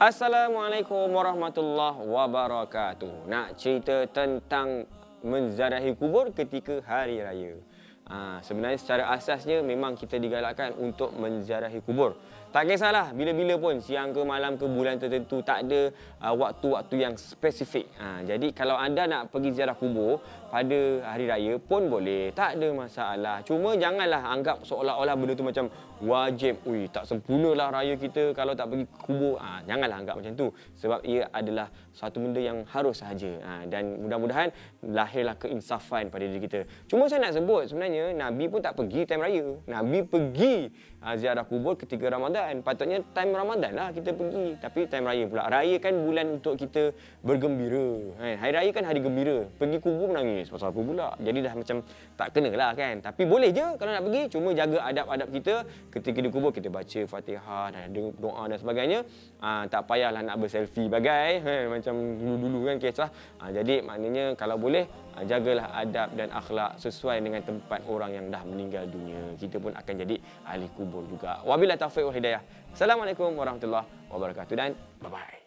Assalamualaikum warahmatullahi wabarakatuh. Nak cerita tentang menziarahi kubur ketika hari raya. Ha, sebenarnya secara asasnya memang kita digalakkan untuk menziarahi kubur. Tak kisahlah bila-bila pun siang ke malam ke bulan tertentu tak ada uh, waktu-waktu yang spesifik. Ha, jadi kalau anda nak pergi ziarah kubur pada hari raya pun boleh. Tak ada masalah. Cuma janganlah anggap seolah-olah benda tu macam wajib. Ui tak lah raya kita kalau tak pergi kubur. Ha, janganlah anggap macam tu. Sebab ia adalah satu benda yang harus sahaja. Ha, dan mudah-mudahan lahirlah keinsafan pada diri kita. Cuma saya nak sebut sebenarnya sebenarnya Nabi pun tak pergi time raya. Nabi pergi uh, ziarah kubur ketika Ramadan. Patutnya time Ramadan lah kita pergi. Tapi time raya pula. Raya kan bulan untuk kita bergembira. Eh, hari raya kan hari gembira. Pergi kubur menangis. Pasal apa pula? Jadi dah macam tak kena lah kan. Tapi boleh je kalau nak pergi. Cuma jaga adab-adab kita ketika di kubur. Kita baca fatihah dan doa dan sebagainya. Uh, tak payahlah nak berselfie bagai. Eh, macam dulu-dulu kan kisah. Uh, jadi maknanya kalau boleh Ah, jagalah adab dan akhlak sesuai dengan tempat orang yang dah meninggal dunia. Kita pun akan jadi ahli kubur juga. Wabillahi taufiq wal hidayah. Assalamualaikum warahmatullahi wabarakatuh dan bye-bye.